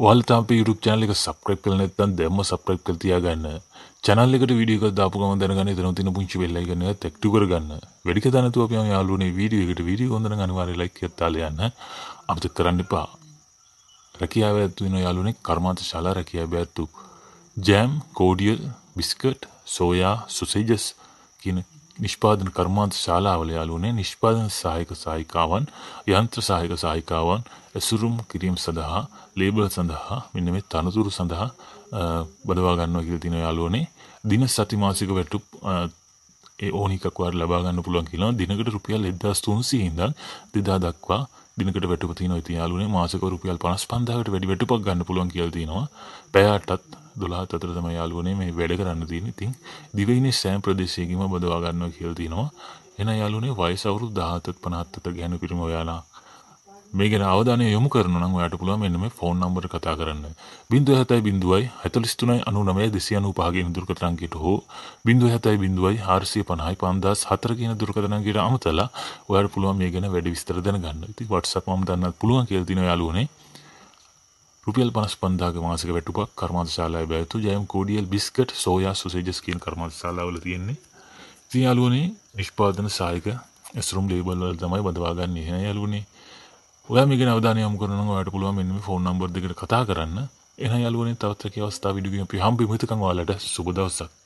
ඔයාලට අපේ YouTube channel එක subscribe කරලා නැත්නම් දැම්ම subscribe කරලා තියාගන්න. channel එකට video එකක් දාපු ගමන් දැනගන්න එතන තියෙන පුංචි bell icon එකත් active කරගන්න. වැඩි කතා නැතුව අපි මේ යාළුවනේ video එකට video හොඳ නම් අනිවාර්යයෙන් like එකක් දාලා යන්න. අපිට කරන්න එපා. රැකියාව ඇතු වෙන යාළුවනේ කර්මාන්ත ශාලා රැකියාව ඇතු. Jam, cordial, biscuit, soya, sausages කියන නිෂ්පාදන කර්මාන්ත ශාලාවල යාළුවනේ නිෂ්පාදන සහායක සහායිකාවන් යන්ත්‍ර සහායක සහායිකාවන් ඇසුරුම් කිරීම සඳහා ලේබල් සඳහා මෙන්න මේ තනතුරු සඳහා බදවා ගන්නවා කියලා තියෙන යාළුවනේ දින සති මාසික වැටුප් ඒ ඕන එකක් වාර ලබා ගන්න පුළුවන් කියලා දිනකට රුපියල් 1300 ඉඳන් 2000 දක්වා දිනකට වැටුප තියෙනවා ඉතින් යාළුවනේ මාසික රුපියල් 55000කට වැඩි වැටුපක් ගන්න පුළුවන් කියලා තියෙනවා පැය 8ත් දොළහත් අතර තමයි යාළුවනේ මේ වැඩ කරන්න තියෙන ඉතින් දිවයිනේ සෑම් ප්‍රදේශයකින්ම බදවා ගන්නවා කියලා තිනවා එන යාළුවනේ වයස අවුරුදු 17 50 අතර ගැහණු පිරිම ඔයාලා මේ ගැන අවධානය යොමු කරන නම් ඔයාට පුළුවන් මෙන්න මේ ෆෝන් නම්බර කතා කරන්න 07.0යි 43.99 295 දුරකථන අංකයට හෝ 07.0යි 450යි 5004 කියන දුරකථන අංකයට අමතලා ඔයාට පුළුවන් මේ ගැන වැඩි විස්තර දැනගන්න. ඉතින් WhatsApp මම දන්නත් පුළුවන් කියලා දින ඔයාලුවනේ 07 රුපියල් පනස් පන්දාග මාසක වැටුපක් කර්මාන්තශාලාය බැතු jam cordial biscuit soya sausages කියන කර්මාන්තශාලාවල තියෙන්නේ ඉතින් යාළුවනේ නිෂ්පාදන සායක ඇස්රුම් ලේබල් වල තමයි බදවාගන්න එහෙන යාළුවනේ ඔයා මේක අවධානය යොමු කරනවා ඔයාලට පුළුවන් මෙන්න මේ ෆෝන් නම්බර් දෙකට කතා කරන්න එහෙනම් යාළුවනේ තවත් එකේ අවස්ථා වීඩියෝ එක අපි හම්බෙමු හිතකන් ඔයාලට සුබ දවසක්